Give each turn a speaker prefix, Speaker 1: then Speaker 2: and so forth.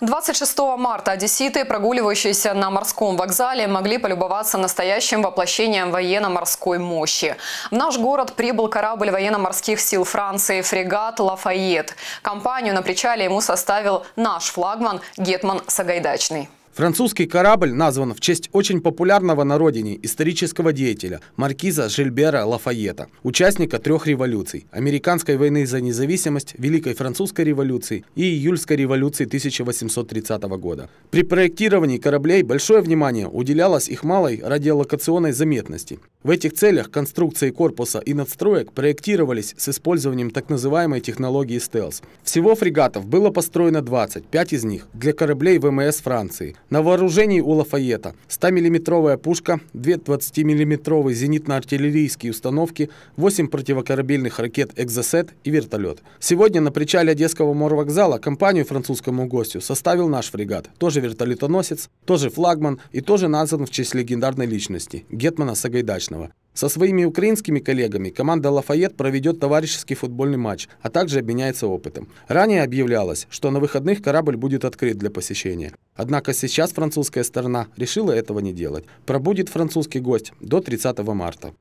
Speaker 1: 26 марта одесситы, прогуливающиеся на морском вокзале, могли полюбоваться настоящим воплощением военно-морской мощи. В наш город прибыл корабль военно-морских сил Франции фрегат «Лафайет». Компанию на причале ему составил наш флагман Гетман Сагайдачный.
Speaker 2: Французский корабль назван в честь очень популярного на родине исторического деятеля маркиза Жильбера Лафайета, участника трех революций – Американской войны за независимость, Великой Французской революции и Июльской революции 1830 года. При проектировании кораблей большое внимание уделялось их малой радиолокационной заметности. В этих целях конструкции корпуса и надстроек проектировались с использованием так называемой технологии стелс. Всего фрегатов было построено 20, 5 из них для кораблей ВМС Франции. На вооружении у Лафаета 100-миллиметровая пушка, две 20-миллиметровые зенитно-артиллерийские установки, 8 противокорабельных ракет «Экзосет» и вертолет. Сегодня на причале Одесского морвокзала компанию французскому гостю составил наш фрегат, тоже вертолетоносец, тоже флагман и тоже назван в честь легендарной личности – Гетмана Сагайдачного. Со своими украинскими коллегами команда «Лафайет» проведет товарищеский футбольный матч, а также обменяется опытом. Ранее объявлялось, что на выходных корабль будет открыт для посещения. Однако сейчас французская сторона решила этого не делать. Пробудет французский гость до 30 марта.